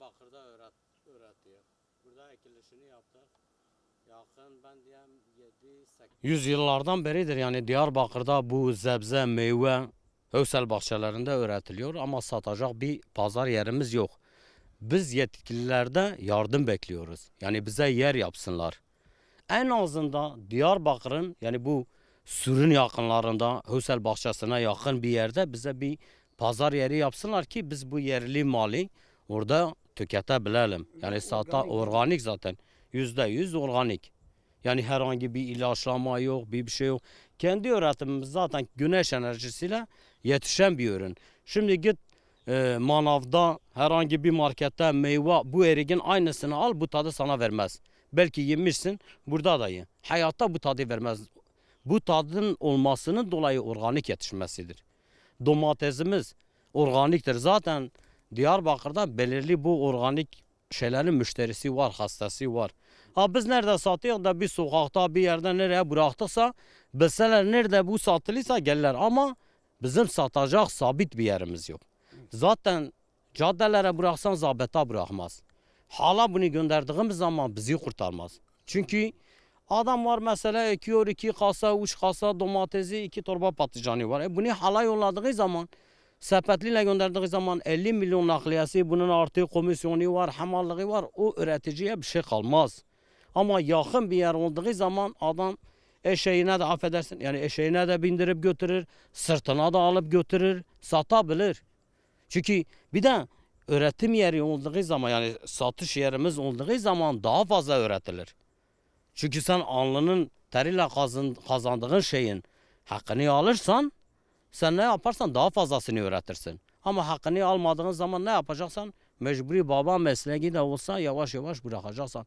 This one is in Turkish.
Bakırda öğret, öğretiyor. Burada ekilişini yaptık. Yakın ben diyem 7-8... Yüz Yüzyıllardan beridir yani Diyarbakır'da bu zebze, meyve, Öksel bahçelerinde öğretiliyor ama satacak bir pazar yerimiz yok. Biz yetkililerde yardım bekliyoruz. Yani bize yer yapsınlar. En azından Diyarbakır'ın yani bu sürün yakınlarında Öksel bahçesine yakın bir yerde bize bir pazar yeri yapsınlar ki biz bu yerli mali orada tüketebilelim. Yani sata organik zaten. Yüzde yüz organik. Yani herhangi bir ilaçlama yok, bir şey yok. Kendi üretimimiz zaten güneş enerjisiyle yetişen bir ürün. Şimdi git e, manavda herhangi bir markette meyve bu erigin aynısını al bu tadı sana vermez. Belki yemişsin burada da ye. Hayatta bu tadı vermez. Bu tadın olmasının dolayı organik yetişmesidir. Domatesimiz organiktir. Zaten Diyarbakır'da belirli bu organik şeylerin müşterisi var, hastası var. Ha biz nerede satıyoruz da bir sokakta bir yerde nereye bıraktıksa bilseler nerede bu satılıysa gelirler ama bizim satacak sabit bir yerimiz yok. Zaten caddelere bıraksan zabeta bırakmaz. Hala bunu gönderdiğimiz zaman bizi kurtarmaz. Çünkü adam var mesela ekiyor iki kasa, üç kasa domatesi, iki torba patlıcanı var. E bunu hala yolladığı zaman sepetliyle gönderdiği zaman 50 milyon nakliyesi bunun artı komisyonu var, hamallığı var. O üreticiye bir şey kalmaz. Ama yakın bir yer olduğu zaman adam eşeğine de affedersin yani eşeğine de bindirip götürür, sırtına da alıp götürür, satabilir. Çünkü bir de üretim yeri olduğu zaman yani satış yerimiz olduğu zaman daha fazla üretilir. Çünkü sen alnının teriyle kazandığın şeyin hakkını alırsan sen ne yaparsan daha fazlasını öğretirsin. Ama hakkını almadığın zaman ne yapacaksan mecburi baba mesleği de olsa yavaş yavaş bırakacaksın.